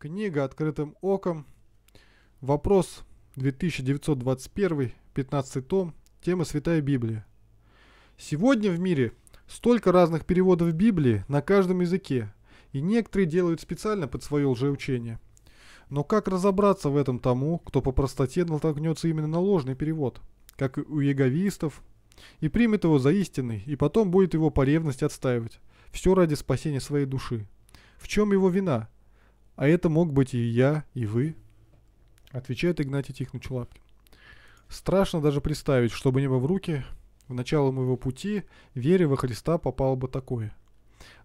Книга «Открытым оком». Вопрос 2921, 15 том, тема «Святая Библия». Сегодня в мире столько разных переводов Библии на каждом языке, и некоторые делают специально под свое лжеучение. Но как разобраться в этом тому, кто по простоте натолкнется именно на ложный перевод, как у яговистов, и примет его за истинный, и потом будет его по ревности отстаивать, все ради спасения своей души. В чем его вина? А это мог быть и я, и вы, отвечает Игнатий Тихонович Лапкин. Страшно даже представить, чтобы небо в руки, в начало моего пути, вере во Христа попало бы такое.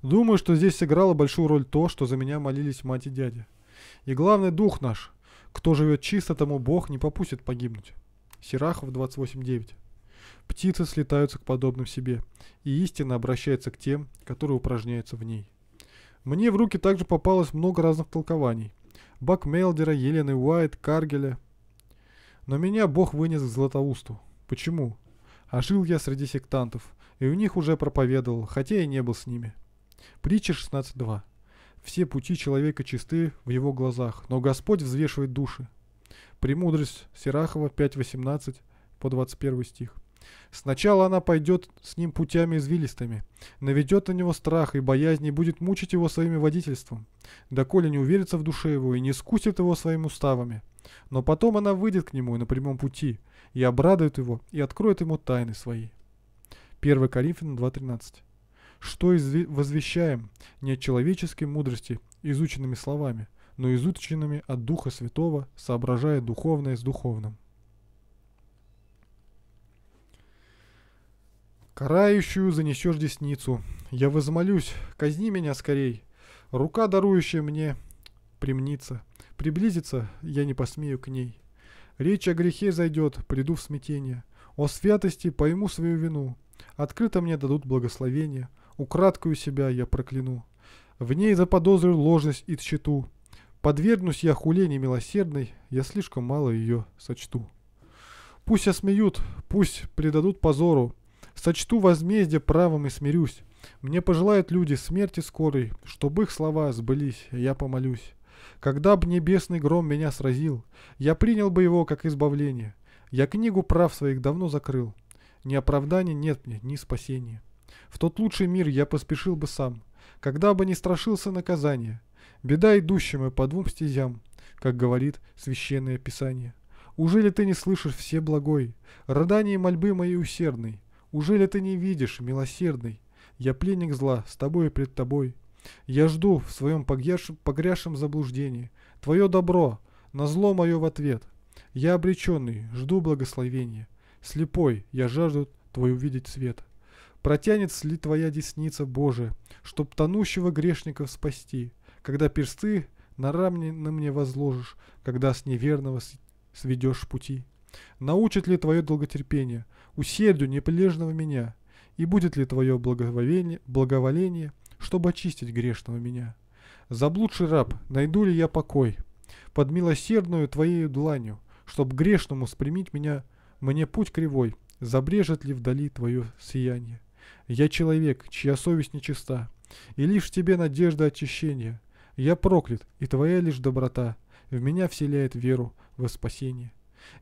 Думаю, что здесь сыграло большую роль то, что за меня молились мать и дядя. И главный дух наш, кто живет чисто, тому Бог не попустит погибнуть. Серахов 28.9. Птицы слетаются к подобным себе, и истина обращается к тем, которые упражняются в ней. Мне в руки также попалось много разных толкований. Бакмелдера, Елены Уайт, Каргеля. Но меня Бог вынес к Златоусту. Почему? А жил я среди сектантов, и у них уже проповедовал, хотя и не был с ними. Притча 16.2. Все пути человека чисты в его глазах, но Господь взвешивает души. Премудрость Серахова 5.18 по 21 стих. Сначала она пойдет с ним путями извилистыми, наведет на него страх и боязнь и будет мучить его своим водительством, доколе не уверится в душе его и не искусит его своими уставами. Но потом она выйдет к нему на прямом пути и обрадует его и откроет ему тайны свои. 1 Коринфянам 2.13 Что возвещаем не от человеческой мудрости, изученными словами, но изученными от Духа Святого, соображая духовное с духовным. Карающую занесешь десницу. Я возмолюсь, казни меня скорей. Рука, дарующая мне, примнится. Приблизиться я не посмею к ней. Речь о грехе зайдет, приду в смятение. О святости пойму свою вину. Открыто мне дадут благословение. Украдкую себя я прокляну. В ней заподозрю ложность и тщету. Подвергнусь я хуле немилосердной, я слишком мало ее сочту. Пусть осмеют, пусть предадут позору, Сочту возмездие правом и смирюсь. Мне пожелают люди смерти скорой, чтобы их слова сбылись, я помолюсь. Когда б небесный гром меня сразил, я принял бы его как избавление. Я книгу прав своих давно закрыл. Ни оправдания нет мне, ни спасения. В тот лучший мир я поспешил бы сам, когда бы не страшился наказания. Беда идущим и по двум стезям, как говорит священное писание. Ужели ты не слышишь все благой, рыдания и мольбы моей усердной? Уже ли ты не видишь, милосердный? Я пленник зла, с тобой и пред тобой. Я жду в своем погрязшем заблуждении. Твое добро, на зло мое в ответ. Я обреченный, жду благословения. Слепой, я жажду твой увидеть свет. Протянется ли твоя десница Боже, чтоб тонущего грешника спасти, когда персты на рамне на мне возложишь, когда с неверного сведешь пути? Научит ли твое долготерпение, усердию неприлежного меня, и будет ли твое благоволение, благоволение, чтобы очистить грешного меня? Заблудший раб, найду ли я покой под милосердную твоею дланью, чтоб грешному спрямить меня, мне путь кривой, забрежет ли вдали твое сияние? Я человек, чья совесть нечиста, и лишь в тебе надежда очищения. Я проклят, и твоя лишь доброта в меня вселяет веру во спасение.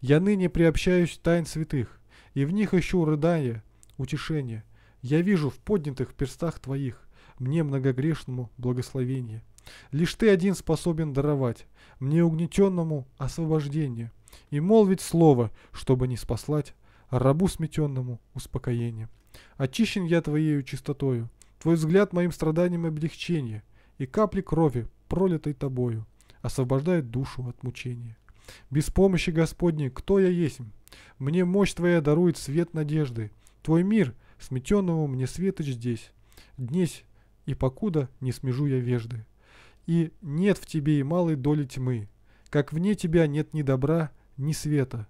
Я ныне приобщаюсь тайн святых, и в них ищу рыдание, утешение. Я вижу в поднятых перстах твоих мне многогрешному благословение. Лишь ты один способен даровать мне угнетенному освобождение и молвить слово, чтобы не спаслать рабу сметенному успокоение. Очищен я твоею чистотою, твой взгляд моим страданиям облегчение, и капли крови, пролитой тобою, освобождает душу от мучения. Без помощи Господней кто я есть? Мне мощь твоя дарует свет надежды. Твой мир, сметенного мне светоч здесь. Днесь и покуда не смежу я вежды. И нет в тебе и малой доли тьмы, как вне тебя нет ни добра, ни света.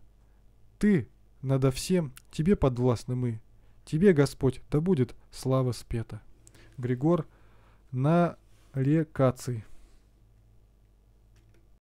Ты надо всем, тебе подвластны мы. Тебе, Господь, да будет слава спета. Григор на рекации.